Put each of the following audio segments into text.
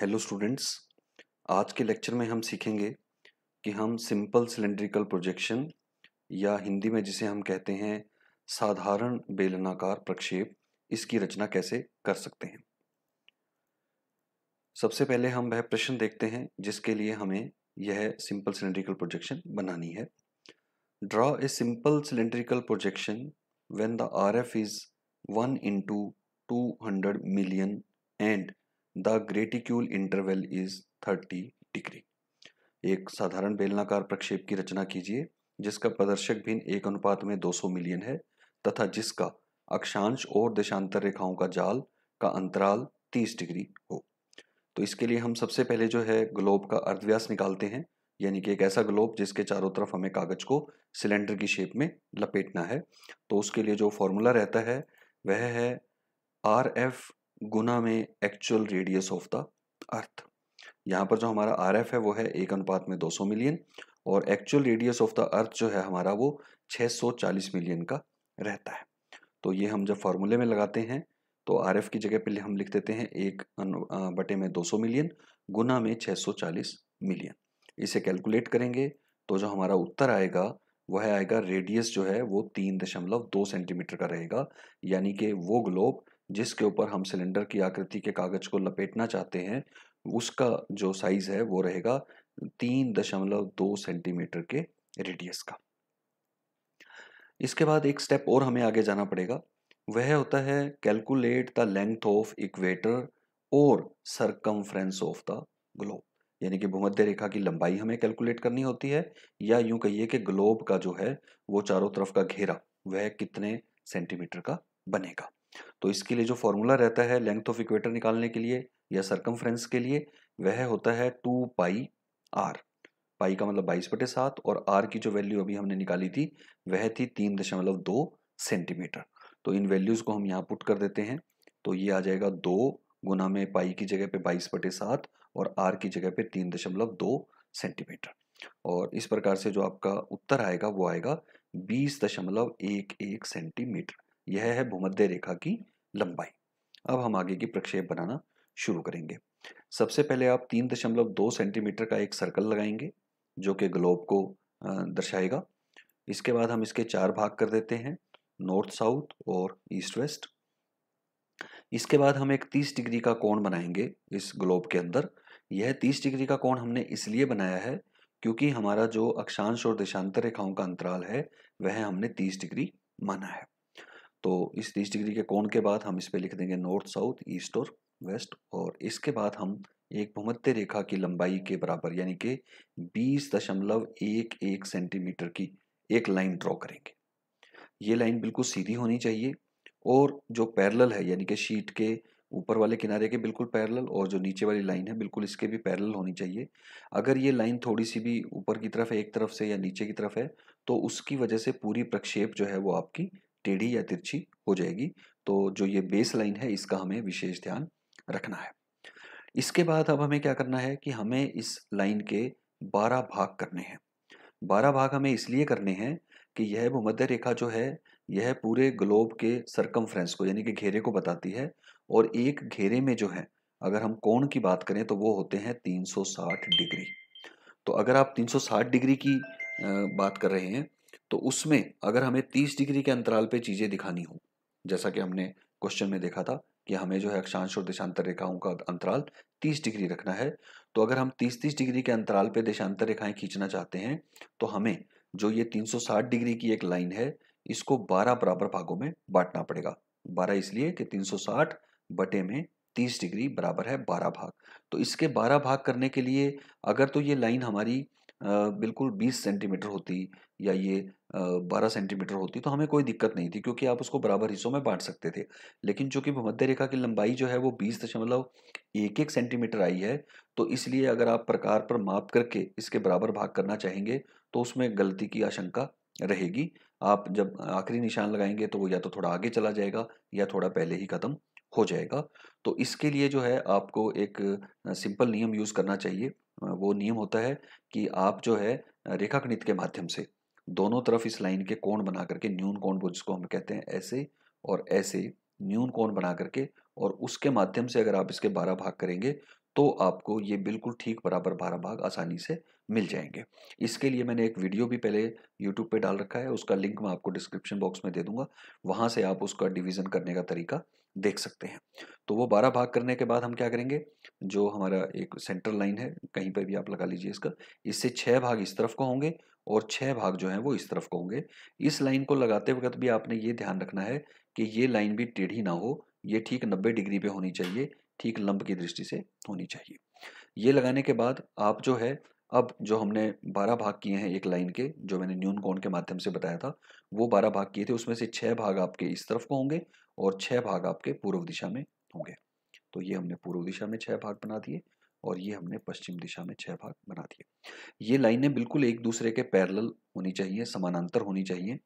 hello students आज के lecture में हम सीखेंगे कि हम सिंपल सिलेंड्रिकल प्रोजेक्शन या हिंदी में जिसे हम कहते हैं साधारण बेलनाकार प्रक्षेप इसकी रचना कैसे कर सकते हैं सबसे पहले हम वह प्रश्न देखते हैं जिसके लिए हमें यह सिंपल सिलेंड्रिकल प्रोजेक्शन बनानी है draw a simple cylindrical projection when the R F is one into two hundred million and the graticule interval is 30 degree एक साधारण बेलनाकार प्रक्षेप की रचना कीजिए जिसका प्रदर्शक भिन्न एक अनुपात में 200 मिलियन है तथा जिसका अक्षांश और देशांतर रेखाओं का जाल का अंतराल 30 डिग्री हो तो इसके लिए हम सबसे पहले जो है ग्लोब का अर्धव्यास निकालते हैं यानी कि एक ऐसा ग्लोब जिसके चारों तरफ हमें कागज को सिलेंडर की शेप में लपेटना है तो उसके लिए जो फॉर्मूला रहता है वह है आर एफ गुना में actual radius of the earth यहाँ पर जो हमारा आर है वो है एक अनुपात में 200 मिलियन और actual radius of the earth जो है हमारा वो 640 मिलियन का रहता है तो ये हम जब फार्मूले में लगाते हैं तो आर की जगह पे हम लिख देते हैं एक बटे में 200 मिलियन गुना में 640 मिलियन इसे कैलकुलेट करेंगे तो जो हमारा उत्तर आएगा वह आएगा रेडियस जो है वो तीन दशमलव दो सेंटीमीटर का रहेगा यानी कि वो ग्लोब जिसके ऊपर हम सिलेंडर की आकृति के कागज को लपेटना चाहते हैं उसका जो साइज है वो रहेगा तीन दशमलव दो सेंटीमीटर के रेडियस का इसके बाद एक स्टेप और हमें आगे जाना पड़ेगा वह होता है calculate the length of equator और सरकमफ्रेंस ऑफ द ग्लोब यानी कि भूमध्य रेखा की लंबाई हमें कैलकुलेट करनी होती है या यूं कहिए कि ग्लोब का जो है वो चारों तरफ का घेरा वह कितने सेंटीमीटर का बनेगा तो इसके लिए जो फॉर्मूला रहता है लेंथ ऑफ इक्वेटर निकालने के लिए या सरकम के लिए वह होता है टू पाई आर पाई का मतलब बाईस बटे सात और आर की जो वैल्यू अभी हमने निकाली थी वह थी तीन दशमलव दो सेंटीमीटर तो इन वैल्यूज़ को हम यहाँ पुट कर देते हैं तो ये आ जाएगा दो गुना में पाई की जगह पे बाईस बटे सात और आर की जगह पे तीन दशमलव दो सेंटीमीटर और इस प्रकार से जो आपका उत्तर आएगा वो आएगा बीस दशमलव एक एक सेंटीमीटर यह है भूमध्य रेखा की लंबाई अब हम आगे की प्रक्षेप बनाना शुरू करेंगे सबसे पहले आप तीन दशमलव दो सेंटीमीटर का एक सर्कल लगाएंगे जो कि ग्लोब को दर्शाएगा इसके बाद हम इसके चार भाग कर देते हैं नॉर्थ साउथ और ईस्ट वेस्ट इसके बाद हम एक 30 डिग्री का कोण बनाएंगे इस ग्लोब के अंदर यह 30 डिग्री का कोण हमने इसलिए बनाया है क्योंकि हमारा जो अक्षांश और देशांतर रेखाओं का अंतराल है वह हमने 30 डिग्री माना है तो इस तीस डिग्री के कोण के बाद हम इस पर लिख देंगे नॉर्थ साउथ ईस्ट और वेस्ट और इसके बाद हम एक भूमध्य रेखा की लंबाई के बराबर यानी कि बीस दशमलव एक एक सेंटीमीटर की एक लाइन ड्रॉ करेंगे ये लाइन बिल्कुल सीधी होनी चाहिए और जो पैरल है यानी कि शीट के ऊपर वाले किनारे के बिल्कुल पैरल और जो नीचे वाली लाइन है बिल्कुल इसके भी पैरल होनी चाहिए अगर ये लाइन थोड़ी सी भी ऊपर की तरफ है एक तरफ से या नीचे की तरफ है तो उसकी वजह से पूरी प्रक्षेप जो है वो आपकी टेढ़ी या तिरछी हो जाएगी तो जो ये बेस लाइन है इसका हमें विशेष ध्यान रखना है इसके बाद अब हमें क्या करना है कि हमें इस लाइन के बारह भाग करने हैं बारह भाग हमें इसलिए करने हैं कि यह भूमध्य रेखा जो है यह पूरे ग्लोब के सरकमफ्रेंस को यानी कि घेरे को बताती है और एक घेरे में जो है अगर हम कोण की बात करें तो वो होते हैं 360 डिग्री तो अगर आप 360 डिग्री की बात कर रहे हैं तो उसमें अगर हमें 30 डिग्री के अंतराल पे चीज़ें दिखानी हो जैसा कि हमने क्वेश्चन में देखा था कि हमें जो है अक्षांश और देशांतर रेखाओं का अंतराल 30 डिग्री रखना है तो अगर हम 30 30 डिग्री के अंतराल पे देशांतर रेखाएं खींचना चाहते हैं तो हमें जो ये 360 डिग्री की एक लाइन है इसको 12 बराबर भागों में बांटना पड़ेगा 12 इसलिए कि 360 बटे में 30 डिग्री बराबर है 12 भाग तो इसके 12 भाग करने के लिए अगर तो ये लाइन हमारी बिल्कुल 20 सेंटीमीटर होती या ये 12 सेंटीमीटर होती तो हमें कोई दिक्कत नहीं थी क्योंकि आप उसको बराबर हिस्सों में बांट सकते थे लेकिन चूंकि भूमध्य रेखा की लंबाई जो है वो बीस दशमलव एक एक सेंटीमीटर आई है तो इसलिए अगर आप प्रकार पर माप करके इसके बराबर भाग करना चाहेंगे तो उसमें गलती की आशंका रहेगी आप जब आखिरी निशान लगाएंगे तो वो या तो थोड़ा आगे चला जाएगा या थोड़ा पहले ही ख़त्म हो जाएगा तो इसके लिए जो है आपको एक सिंपल नियम यूज़ करना चाहिए वो नियम होता है कि आप जो है रेखा गणित के माध्यम से दोनों तरफ इस लाइन के कोण बना करके न्यून कोण वो जिसको हम कहते हैं ऐसे और ऐसे न्यून कोण बना करके और उसके माध्यम से अगर आप इसके बारह भाग करेंगे तो आपको ये बिल्कुल ठीक बराबर बारह भाग आसानी से मिल जाएंगे इसके लिए मैंने एक वीडियो भी पहले यूट्यूब पे डाल रखा है उसका लिंक मैं आपको डिस्क्रिप्शन बॉक्स में दे दूंगा वहाँ से आप उसका डिवीज़न करने का तरीका देख सकते हैं तो वो बारह भाग करने के बाद हम क्या करेंगे जो हमारा एक सेंट्रल लाइन है कहीं पर भी आप लगा लीजिए इसका इससे छः भाग इस तरफ को होंगे और छः भाग जो हैं वो इस तरफ को होंगे इस लाइन को लगाते वक्त भी आपने ये ध्यान रखना है कि ये लाइन भी टेढ़ी ना हो ये ठीक नब्बे डिग्री पे होनी चाहिए ठीक लंब की दृष्टि से होनी चाहिए ये लगाने के बाद आप जो है अब जो हमने बारह भाग किए हैं एक लाइन के जो मैंने न्यून कोण के माध्यम से बताया था वो बारह भाग किए थे उसमें से छः भाग आपके इस तरफ को होंगे और छः भाग आपके पूर्व दिशा में होंगे तो ये हमने पूर्व दिशा में छः भाग बना दिए और ये हमने पश्चिम दिशा में छः भाग बना दिए ये लाइनें बिल्कुल एक दूसरे के पैरल होनी चाहिए समानांतर होनी चाहिए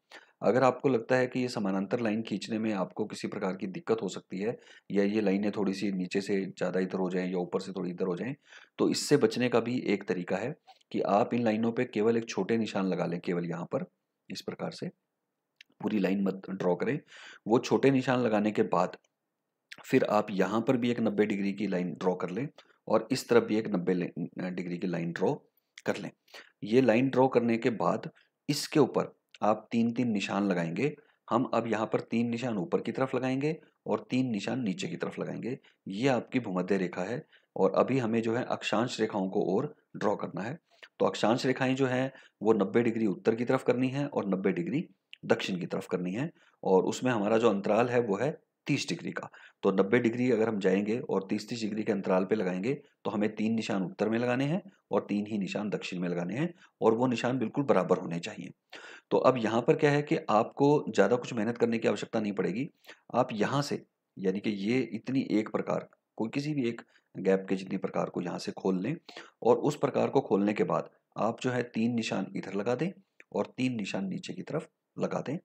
अगर आपको लगता है कि ये समानांतर लाइन खींचने में आपको किसी प्रकार की दिक्कत हो सकती है या ये लाइनें थोड़ी सी नीचे से ज़्यादा इधर हो जाएं या ऊपर से थोड़ी इधर हो जाएं तो इससे बचने का भी एक तरीका है कि आप इन लाइनों पे केवल एक छोटे निशान लगा लें केवल यहाँ पर इस प्रकार से पूरी लाइन मत ड्रॉ करें वो छोटे निशान लगाने के बाद फिर आप यहाँ पर भी एक नब्बे डिग्री की लाइन ड्रॉ कर लें और इस तरफ भी एक नब्बे डिग्री की लाइन ड्रॉ कर लें ये लाइन ड्रॉ करने के बाद इसके ऊपर आप तीन तीन निशान लगाएंगे हम अब यहाँ पर तीन निशान ऊपर की तरफ लगाएंगे और तीन निशान नीचे की तरफ लगाएंगे ये आपकी भूमध्य रेखा है और अभी हमें जो है अक्षांश रेखाओं को और ड्रॉ करना है तो अक्षांश रेखाएं जो हैं वो 90 डिग्री उत्तर की तरफ करनी है और 90 डिग्री दक्षिण की तरफ करनी है और उसमें हमारा जो अंतराल है वो है तीस डिग्री का तो नब्बे डिग्री अगर हम जाएंगे और तीस तीस डिग्री के अंतराल पे लगाएंगे तो हमें तीन निशान उत्तर में लगाने हैं और तीन ही निशान दक्षिण में लगाने हैं और वो निशान बिल्कुल बराबर होने चाहिए तो अब यहाँ पर क्या है कि आपको ज़्यादा कुछ मेहनत करने की आवश्यकता नहीं पड़ेगी आप यहाँ से यानी कि ये इतनी एक प्रकार कोई किसी भी एक गैप के जितनी प्रकार को यहाँ से खोल लें और उस प्रकार को खोलने के बाद आप जो है तीन निशान इधर लगा दें और तीन निशान नीचे की तरफ लगा दें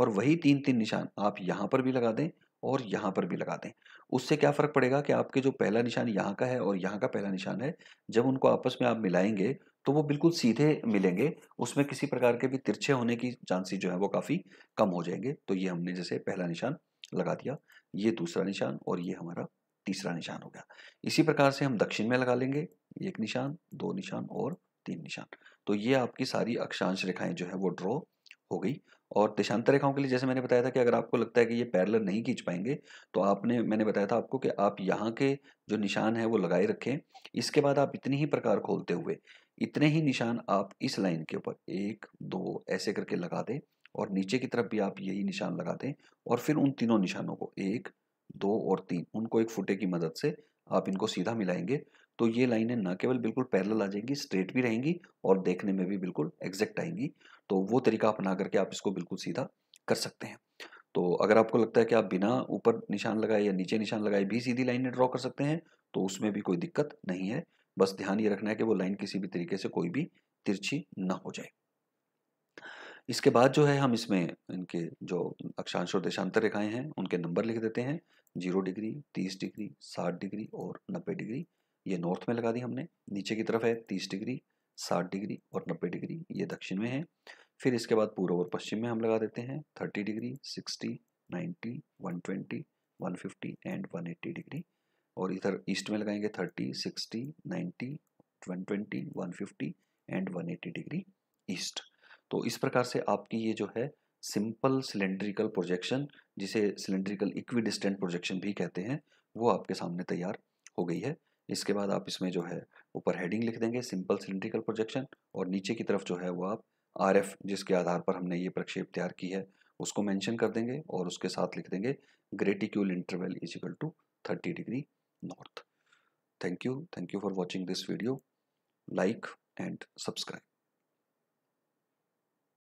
और वही तीन तीन निशान आप यहाँ पर भी लगा दें और यहाँ पर भी लगा दें उससे क्या फ़र्क पड़ेगा कि आपके जो पहला निशान यहाँ का है और यहाँ का पहला निशान है जब उनको आपस में आप मिलाएंगे तो वो बिल्कुल सीधे मिलेंगे उसमें किसी प्रकार के भी तिरछे होने की चांसेस जो है वो काफ़ी कम हो जाएंगे तो ये हमने जैसे पहला निशान लगा दिया ये दूसरा निशान और ये हमारा तीसरा निशान हो गया इसी प्रकार से हम दक्षिण में लगा लेंगे एक निशान दो निशान और तीन निशान तो ये आपकी सारी अक्षांश रेखाएं जो है वो ड्रॉ हो गई और देशांतर रेखाओं के लिए जैसे मैंने बताया था कि अगर आपको लगता है कि ये पैरलर नहीं खींच पाएंगे तो आपने मैंने बताया था आपको कि आप यहाँ के जो निशान है वो लगाए रखें इसके बाद आप इतनी ही प्रकार खोलते हुए इतने ही निशान आप इस लाइन के ऊपर एक दो ऐसे करके लगा दें और नीचे की तरफ भी आप यही निशान लगा दें और फिर उन तीनों निशानों को एक दो और तीन उनको एक फुटे की मदद से आप इनको सीधा मिलाएंगे तो ये लाइनें ना केवल बिल्कुल पैरेलल आ जाएंगी स्ट्रेट भी रहेंगी और देखने में भी बिल्कुल एग्जैक्ट आएंगी तो वो तरीका अपना करके आप इसको बिल्कुल सीधा कर सकते हैं तो अगर आपको लगता है कि आप बिना ऊपर निशान लगाए या नीचे निशान लगाए भी सीधी लाइनें ड्रॉ कर सकते हैं तो उसमें भी कोई दिक्कत नहीं है बस ध्यान ये रखना है कि वो लाइन किसी भी तरीके से कोई भी तिरछी ना हो जाए इसके बाद जो है हम इसमें इनके जो अक्षांश और देशांतर रेखाएं हैं उनके नंबर लिख देते हैं जीरो डिग्री तीस डिग्री साठ डिग्री और नब्बे डिग्री ये नॉर्थ में लगा दी हमने नीचे की तरफ है तीस डिग्री साठ डिग्री और नब्बे डिग्री ये दक्षिण में है फिर इसके बाद पूर्व और पश्चिम में हम लगा देते हैं thirty degree sixty ninety one twenty one fifty and one eighty degree और इधर ईस्ट में लगाएंगे thirty sixty ninety one twenty one fifty and one eighty degree east तो इस प्रकार से आपकी ये जो है सिंपल सिलेंड्रिकल प्रोजेक्शन जिसे सिलेंड्रिकल इक्वी प्रोजेक्शन भी कहते हैं वो आपके सामने तैयार हो गई है इसके बाद आप इसमें जो है ऊपर हेडिंग लिख देंगे सिंपल सिलेंड्रिकल प्रोजेक्शन और नीचे की तरफ जो है वो आप आर जिसके आधार पर हमने ये प्रक्षेप तैयार की है उसको मेंशन कर देंगे और उसके साथ लिख देंगे graticule interval is equal to thirty degree north thank you thank you for watching this video like and subscribe